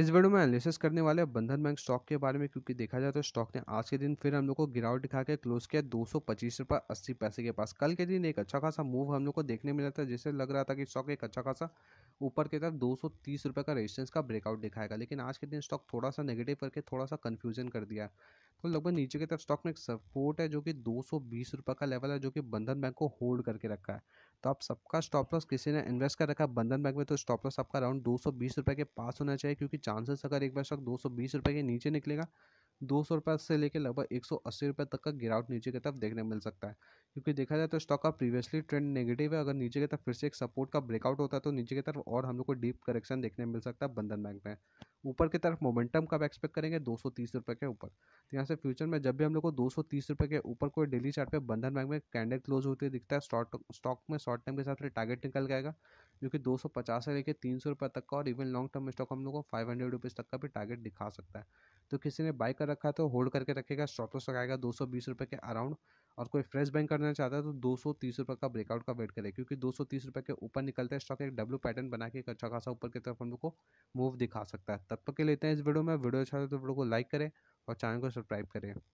इस वीडियो में एनालिसिस करने वाले बंधन बैंक स्टॉक के बारे में क्योंकि देखा जाए तो स्टॉक ने आज के दिन फिर हम लोग को गिरावट दिखा के क्लोज किया दो सौ पच्चीस रुपये अस्सी पैसे के पास कल के दिन एक अच्छा खासा मूव हम लोग को देखने मिला था जिससे लग रहा था कि स्टॉक एक अच्छा खासा ऊपर की तरफ दो सौ तीस रुपये का रेजिस्टेंस का ब्रेकआउट दिखाएगा लेकिन आज के दिन स्टॉक थोड़ा सा नेगेटिव करके थोड़ा सा कन्फ्यूजन कर दिया तो लगभग नीचे की तरफ स्टॉक में एक सपोर्ट है जो कि दो सौ का लेवल है जो कि बंधन बैंक को होल्ड करके रखा है तो आप सबका स्टॉप लॉस किसी ने इन्वेस्ट कर रखा है बंधन बैंक में तो स्टॉप लॉस आपका अराउंड दो रुपए के पास होना चाहिए क्योंकि चांसेस अगर एक बार स्टॉक दो रुपए के नीचे निकलेगा दो सौ रुपये से लेकर लगभग एक सौ अस्सी रुपये तक का गिरावट नीचे की तरफ देखने मिल सकता है क्योंकि देखा जाए तो स्टॉक का प्रीवियसली ट्रेंड नेगेटिव है अगर नीचे की तरफ फिर से एक सपोर्ट का ब्रेकआउट होता है तो नीचे की तरफ और हम लोग को डीप करेक्शन देखने मिल सकता है बंधन बैंक में ऊपर की तरफ मोमेंटम कब एक्सपेक्ट करेंगे दो सौ के ऊपर तो यहाँ से फ्यूचर में जब भी हम लोग को दो सौ के ऊपर कोई डेली चार्ट पे बंधन बैंक में कैंडल क्लोज हुए दिखता है स्टॉक में शॉर्ट टर्म के साथ से टारगेट निकल जाएगा जो कि दो से लेकर तीन सौ रुपये तक का और इवन लॉन्ग टर्म स्टॉक हम लोग को फाइव हंड्रेड रुपीज़ तक का भी टारगेट दिखा सकता है तो किसी ने बाई कर रखा है तो होल्ड करके रखेगा स्टॉप लॉस लगाएगा दो सौ बीस रुपये के अराउंड और कोई फ्रेश बैंक करना चाहता है तो दो सौ तीस रुपये का ब्रेकआउट का वेट करें क्योंकि दो सौ तीस रुपये के ऊपर निकलता है स्टॉक एक डब्ल्यू पैटर्न बना के एक अच्छा खासा ऊपर की तरफ हम लोग को मूव दिखा सकता है तब तक के लेते हैं इस वीडियो में वीडियो अच्छा लगे तो वीडियो को लाइक करें और चैनल को सब्सक्राइब करें